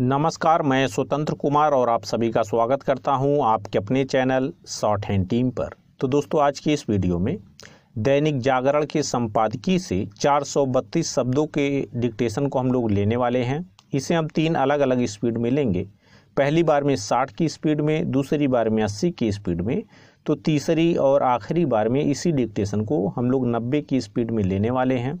नमस्कार मैं स्वतंत्र कुमार और आप सभी का स्वागत करता हूं आपके अपने चैनल शॉर्ट हैंड टीम पर तो दोस्तों आज की इस वीडियो में दैनिक जागरण के संपादकीय से 432 शब्दों के डिक्टेशन को हम लोग लेने वाले हैं इसे हम तीन अलग अलग स्पीड में लेंगे पहली बार में 60 की स्पीड में दूसरी बार में 80 की स्पीड में तो तीसरी और आखिरी बार में इसी डिक्टेशन को हम लोग नब्बे की स्पीड में लेने वाले हैं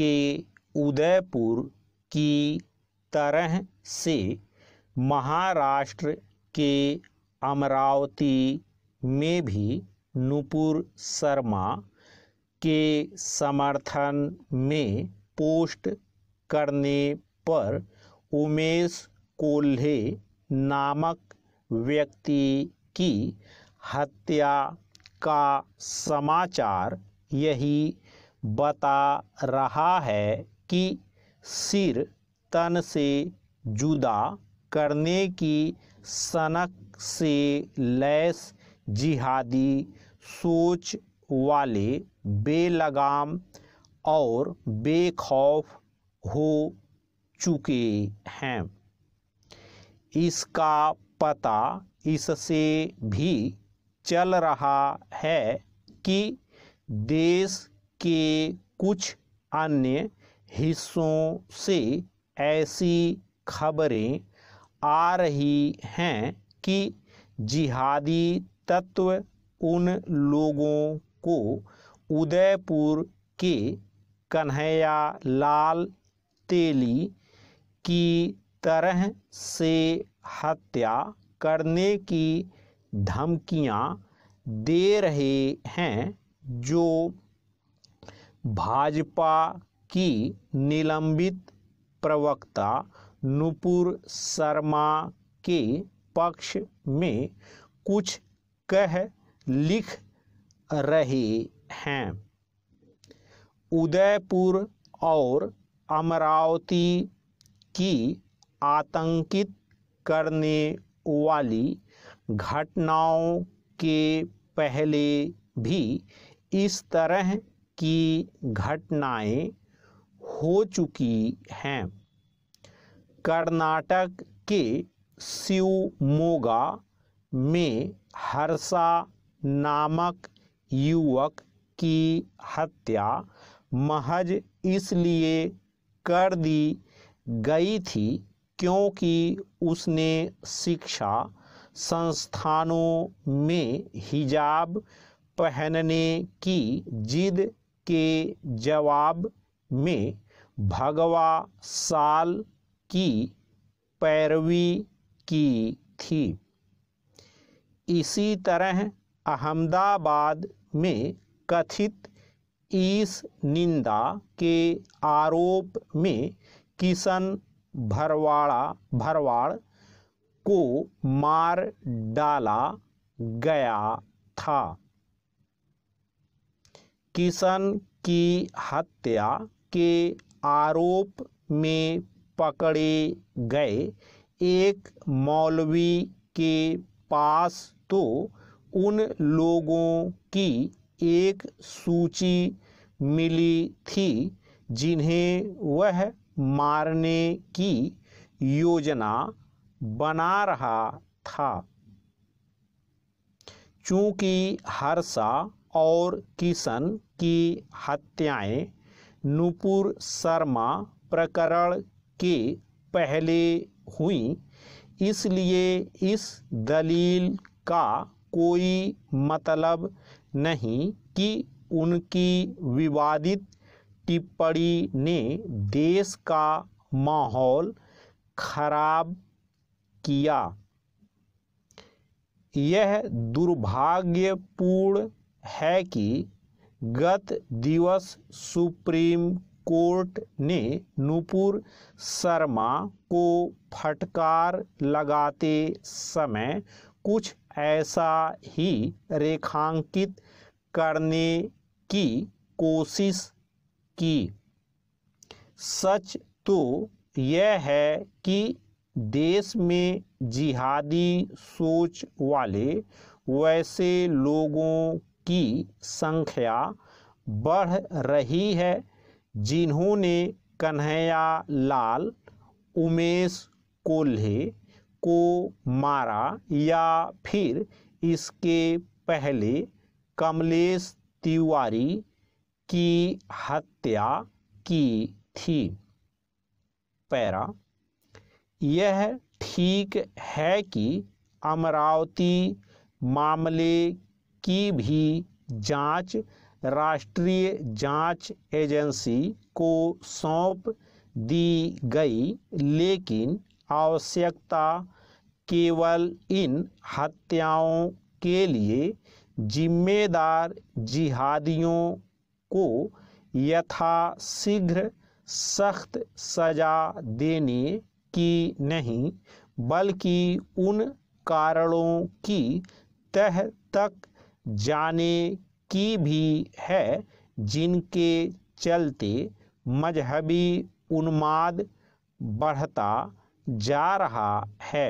के उदयपुर की तरह से महाराष्ट्र के अमरावती में भी नुपुर शर्मा के समर्थन में पोस्ट करने पर उमेश कोल्हे नामक व्यक्ति की हत्या का समाचार यही बता रहा है कि सिर तन से जुदा करने की सनक से लैस जिहादी सोच वाले बेलगाम और बेखौफ हो चुके हैं इसका पता इससे भी चल रहा है कि देश के कुछ अन्य हिस्सों से ऐसी खबरें आ रही हैं कि जिहादी तत्व उन लोगों को उदयपुर के कन्हैया लाल तेली की तरह से हत्या करने की धमकियां दे रहे हैं जो भाजपा की निलंबित प्रवक्ता नुपुर शर्मा के पक्ष में कुछ कह लिख रहे हैं उदयपुर और अमरावती की आतंकित करने वाली घटनाओं के पहले भी इस तरह की घटनाएं हो चुकी हैं कर्नाटक के शिवमोगा में हर्षा नामक युवक की हत्या महज इसलिए कर दी गई थी क्योंकि उसने शिक्षा संस्थानों में हिजाब पहनने की जिद के जवाब में भगवा साल की पैरवी की थी इसी तरह अहमदाबाद में कथित इस निंदा के आरोप में किशन भरवाड़ा भरवाड़ को मार डाला गया था किशन की हत्या के आरोप में पकड़े गए एक मौलवी के पास तो उन लोगों की एक सूची मिली थी जिन्हें वह मारने की योजना बना रहा था चूँकि हर्षा और किशन की हत्याएं नूपुर शर्मा प्रकरण के पहले हुई इसलिए इस दलील का कोई मतलब नहीं कि उनकी विवादित टिप्पणी ने देश का माहौल खराब किया यह दुर्भाग्यपूर्ण है कि गत दिवस सुप्रीम कोर्ट ने नूपुर शर्मा को फटकार लगाते समय कुछ ऐसा ही रेखांकित करने की कोशिश की सच तो यह है कि देश में जिहादी सोच वाले वैसे लोगों की संख्या बढ़ रही है जिन्होंने कन्हैया लाल उमेश कोल्हे को मारा या फिर इसके पहले कमलेश तिवारी की हत्या की थी पैरा यह ठीक है कि अमरावती मामले की भी जांच राष्ट्रीय जांच एजेंसी को सौंप दी गई लेकिन आवश्यकता केवल इन हत्याओं के लिए जिम्मेदार जिहादियों को यथाशीघ्र सख्त सजा देने की नहीं बल्कि उन कारणों की तह तक जाने की भी है जिनके चलते मजहबी उन्माद बढ़ता जा रहा है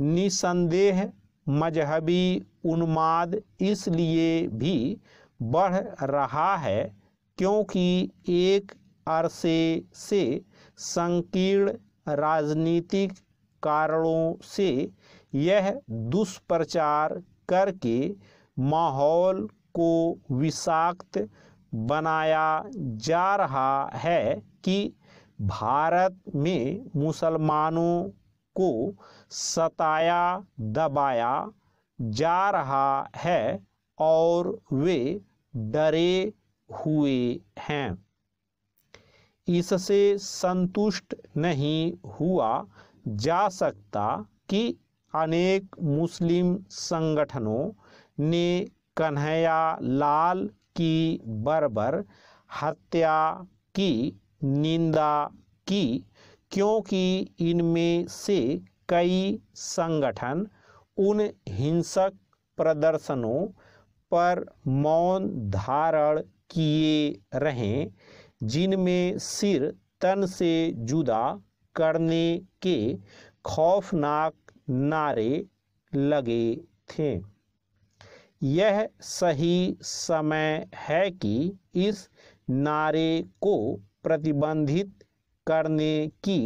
निसंदेह मजहबी उन्माद इसलिए भी बढ़ रहा है क्योंकि एक अरसे से संकीर्ण राजनीतिक कारणों से यह दुष्प्रचार करके माहौल को विषाक्त बनाया जा रहा है कि भारत में मुसलमानों को सताया दबाया जा रहा है और वे डरे हुए हैं इससे संतुष्ट नहीं हुआ जा सकता कि अनेक मुस्लिम संगठनों ने कन्हैया लाल की बर्बर हत्या की निंदा की क्योंकि इनमें से कई संगठन उन हिंसक प्रदर्शनों पर मौन धारण किए रहें जिनमें सिर तन से जुदा करने के खौफनाक नारे लगे थे यह सही समय है कि इस नारे को प्रतिबंधित करने की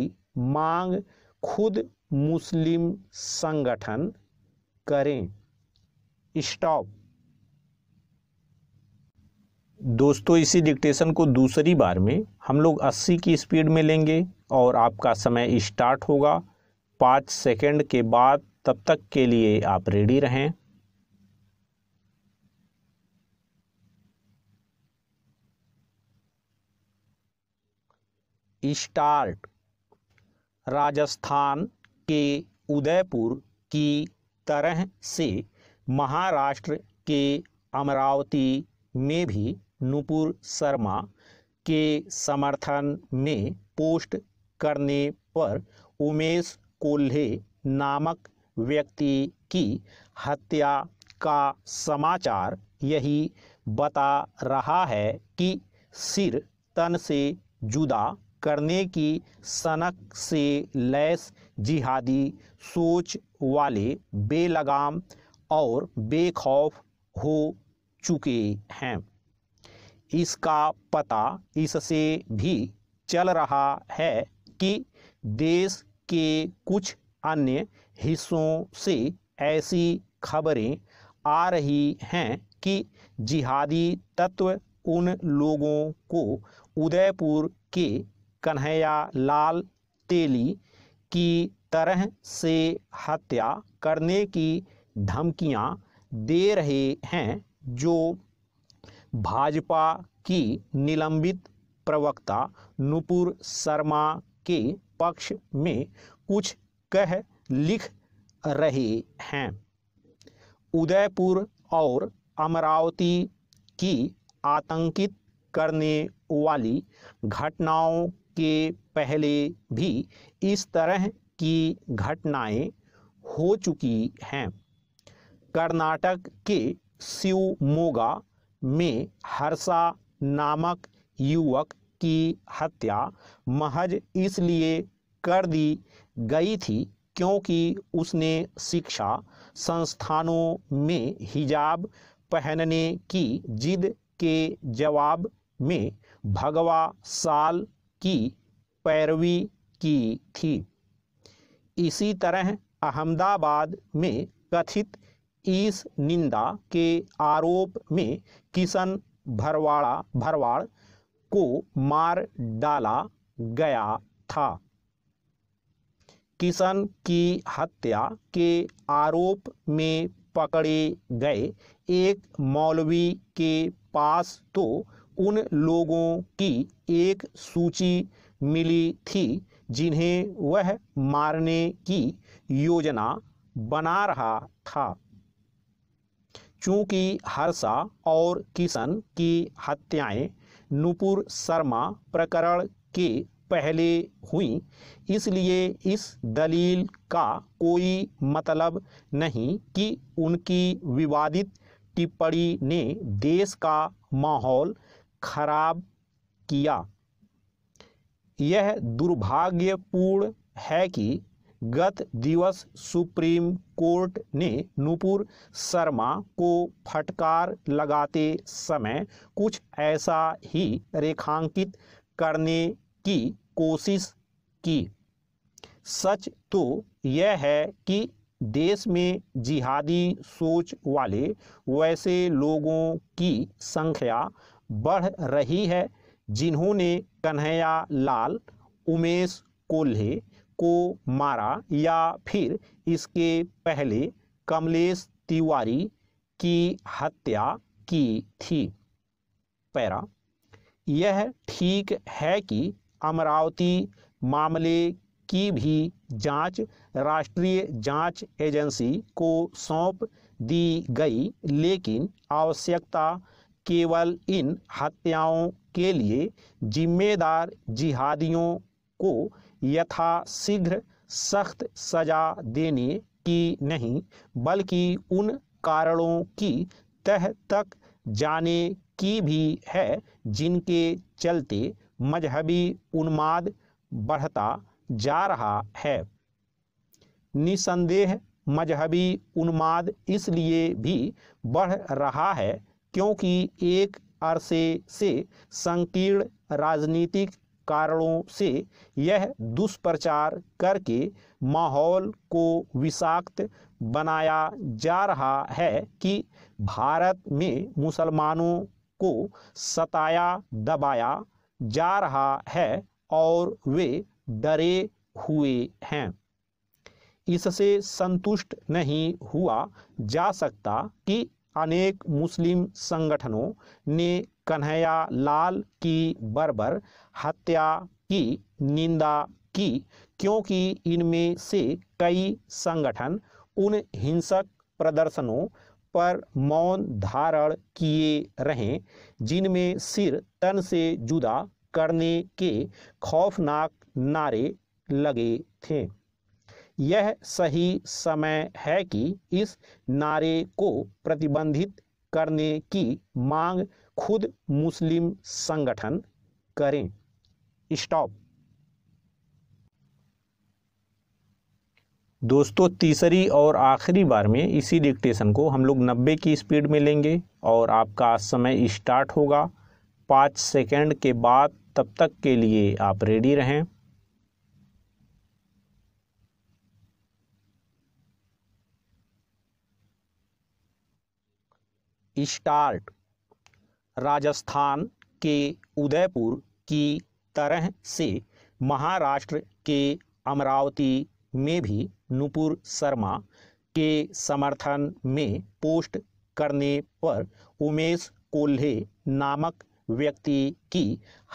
मांग खुद मुस्लिम संगठन करें स्टॉप दोस्तों इसी डिक्टेशन को दूसरी बार में हम लोग 80 की स्पीड में लेंगे और आपका समय स्टार्ट होगा पाँच सेकंड के बाद तब तक के लिए आप रेडी रहें स्टार्ट राजस्थान के उदयपुर की तरह से महाराष्ट्र के अमरावती में भी नुपुर शर्मा के समर्थन में पोस्ट करने पर उमेश कोल्हे नामक व्यक्ति की हत्या का समाचार यही बता रहा है कि सिर तन से जुदा करने की सनक से लैस जिहादी सोच वाले बेलगाम और बेखौफ हो चुके हैं इसका पता इससे भी चल रहा है कि देश के कुछ अन्य हिस्सों से ऐसी खबरें आ रही हैं कि जिहादी तत्व उन लोगों को उदयपुर के कन्हैया लाल तेली की तरह से हत्या करने की धमकियां दे रहे हैं जो भाजपा की निलंबित प्रवक्ता नुपुर शर्मा के पक्ष में कुछ कह लिख रहे हैं उदयपुर और अमरावती की आतंकित करने वाली घटनाओं के पहले भी इस तरह की घटनाएं हो चुकी हैं कर्नाटक के शिवमोगा में हर्षा नामक युवक की हत्या महज इसलिए कर दी गई थी क्योंकि उसने शिक्षा संस्थानों में हिजाब पहनने की जिद के जवाब में भगवा साल की पैरवी की थी इसी तरह अहमदाबाद में कथित इस निंदा के आरोप में किशन भरवाड़ा भरवाड़ को मार डाला गया था किशन की हत्या के आरोप में पकड़े गए एक मौलवी के पास तो उन लोगों की एक सूची मिली थी जिन्हें वह मारने की योजना बना रहा था चूंकि हर्षा और किशन की हत्याएं नूपुर शर्मा प्रकरण के पहले हुई इसलिए इस दलील का कोई मतलब नहीं कि उनकी विवादित टिप्पणी ने देश का माहौल खराब किया यह दुर्भाग्यपूर्ण है कि गत दिवस सुप्रीम कोर्ट ने नूपुर शर्मा को फटकार लगाते समय कुछ ऐसा ही रेखांकित करने की कोशिश की सच तो यह है कि देश में जिहादी सोच वाले वैसे लोगों की संख्या बढ़ रही है जिन्होंने कन्हैया लाल उमेश कोल्हे को मारा या फिर इसके पहले कमलेश तिवारी की हत्या की थी पैरा यह ठीक है कि अमरावती मामले की भी जांच राष्ट्रीय जांच एजेंसी को सौंप दी गई लेकिन आवश्यकता केवल इन हत्याओं के लिए जिम्मेदार जिहादियों को यथा शीघ्र सख्त सजा देने की नहीं बल्कि उन कारणों की तह तक जाने की भी है जिनके चलते मजहबी उन्माद बढ़ता जा रहा है निसंदेह मजहबी उन्माद इसलिए भी बढ़ रहा है क्योंकि एक अरसे से संकीर्ण राजनीतिक कारणों से यह दुष्प्रचार करके माहौल को विषाक्त बनाया जा रहा है कि भारत में मुसलमानों को सताया दबाया जा रहा है और वे डरे हुए हैं इससे संतुष्ट नहीं हुआ जा सकता कि अनेक मुस्लिम संगठनों ने कन्हैया लाल की बरबर हत्या की निंदा की क्योंकि इनमें से कई संगठन उन हिंसक प्रदर्शनों पर मौन धारण किए रहें जिनमें सिर तन से जुदा करने के खौफनाक नारे लगे थे यह सही समय है कि इस नारे को प्रतिबंधित करने की मांग खुद मुस्लिम संगठन करें स्टॉप दोस्तों तीसरी और आखिरी बार में इसी डिक्टेशन को हम लोग 90 की स्पीड में लेंगे और आपका समय स्टार्ट होगा पाँच सेकंड के बाद तब तक के लिए आप रेडी रहें स्टार्ट राजस्थान के उदयपुर की तरह से महाराष्ट्र के अमरावती में भी नुपुर शर्मा के समर्थन में पोस्ट करने पर उमेश कोल्हे नामक व्यक्ति की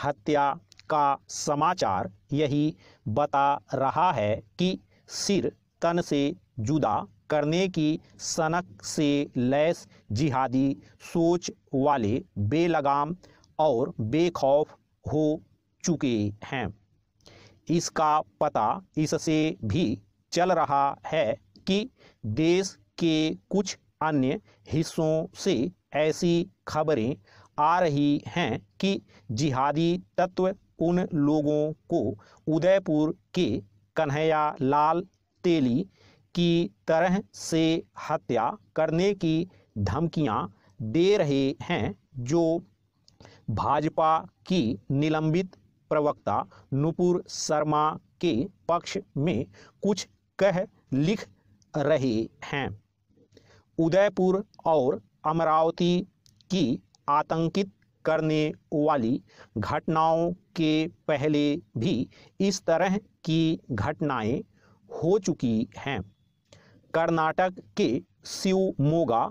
हत्या का समाचार यही बता रहा है कि सिर तन से जुदा करने की सनक से लैस जिहादी सोच वाले बेलगाम और बेखौफ हो चुके हैं इसका पता इससे भी चल रहा है कि देश के कुछ अन्य हिस्सों से ऐसी खबरें आ रही हैं कि जिहादी तत्व उन लोगों को उदयपुर के कन्हैया लाल तेली की तरह से हत्या करने की धमकियां दे रहे हैं जो भाजपा की निलंबित प्रवक्ता नुपुर शर्मा के पक्ष में कुछ कह लिख रहे हैं उदयपुर और अमरावती की आतंकित करने वाली घटनाओं के पहले भी इस तरह की घटनाएं हो चुकी हैं कर्नाटक के शिवमोगा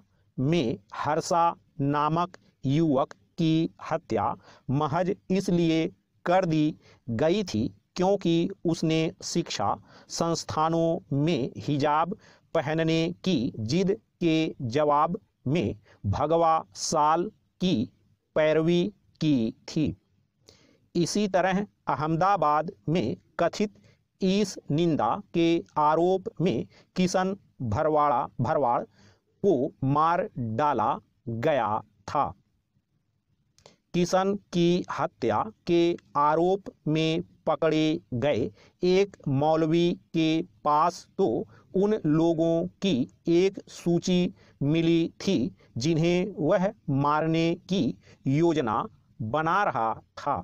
में हर्षा नामक युवक की हत्या महज इसलिए कर दी गई थी क्योंकि उसने शिक्षा संस्थानों में हिजाब पहनने की जिद के जवाब में भगवा साल की पैरवी की थी इसी तरह अहमदाबाद में कथित इस निंदा के आरोप में किशन भरवाड़ा भरवाड़ को मार डाला गया था किशन की हत्या के आरोप में पकड़े गए एक मौलवी के पास तो उन लोगों की एक सूची मिली थी जिन्हें वह मारने की योजना बना रहा था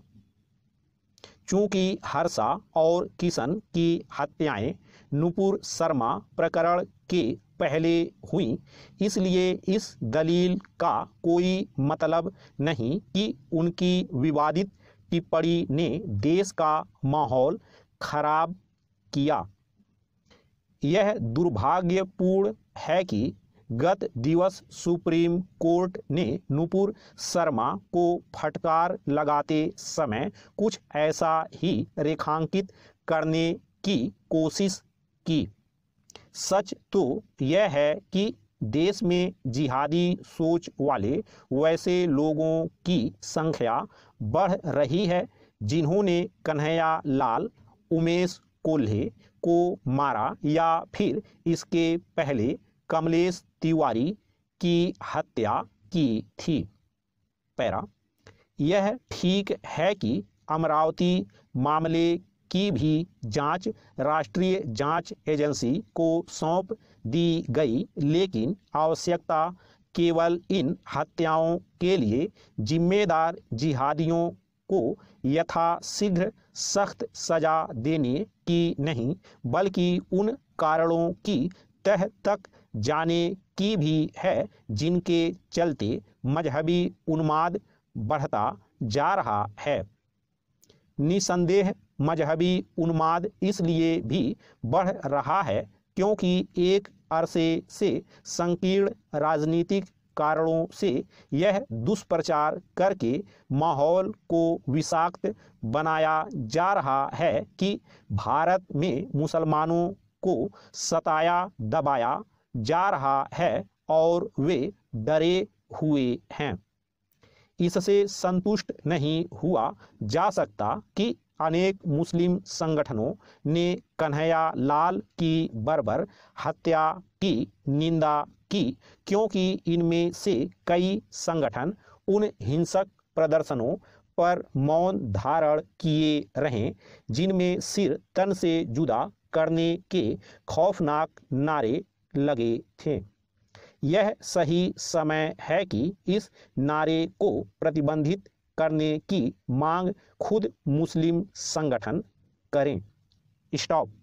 चूंकि हर्षा और किशन की हत्याएं नुपुर शर्मा प्रकरण के पहले हुई इसलिए इस दलील का कोई मतलब नहीं कि उनकी विवादित टिप्पणी ने देश का माहौल खराब किया यह दुर्भाग्यपूर्ण है कि गत दिवस सुप्रीम कोर्ट ने नुपुर शर्मा को फटकार लगाते समय कुछ ऐसा ही रेखांकित करने की कोशिश की सच तो यह है कि देश में जिहादी सोच वाले वैसे लोगों की संख्या बढ़ रही है जिन्होंने कन्हैया लाल उमेश कोल्हे को मारा या फिर इसके पहले कमलेश तिवारी की हत्या की थी पैरा यह ठीक है कि अमरावती मामले की भी जांच राष्ट्रीय जांच एजेंसी को सौंप दी गई लेकिन आवश्यकता केवल इन हत्याओं के लिए जिम्मेदार जिहादियों को यथाशीघ्र सख्त सजा देने की नहीं बल्कि उन कारणों की तह तक जाने की भी है जिनके चलते मजहबी उन्माद बढ़ता जा रहा है निसंदेह मजहबी उन्माद इसलिए भी बढ़ रहा है क्योंकि एक अरसे से संकीर्ण राजनीतिक कारणों से यह दुष्प्रचार करके माहौल को विषाक्त बनाया जा रहा है कि भारत में मुसलमानों को सताया दबाया जा रहा है और वे डरे हुए हैं इससे संतुष्ट नहीं हुआ जा सकता कि अनेक मुस्लिम संगठनों ने कन्हैया लाल की बर्बर हत्या की निंदा की क्योंकि इनमें से कई संगठन उन हिंसक प्रदर्शनों पर मौन धारण किए रहें जिनमें सिर तन से जुदा करने के खौफनाक नारे लगे थे यह सही समय है कि इस नारे को प्रतिबंधित करने की मांग खुद मुस्लिम संगठन करें स्टॉप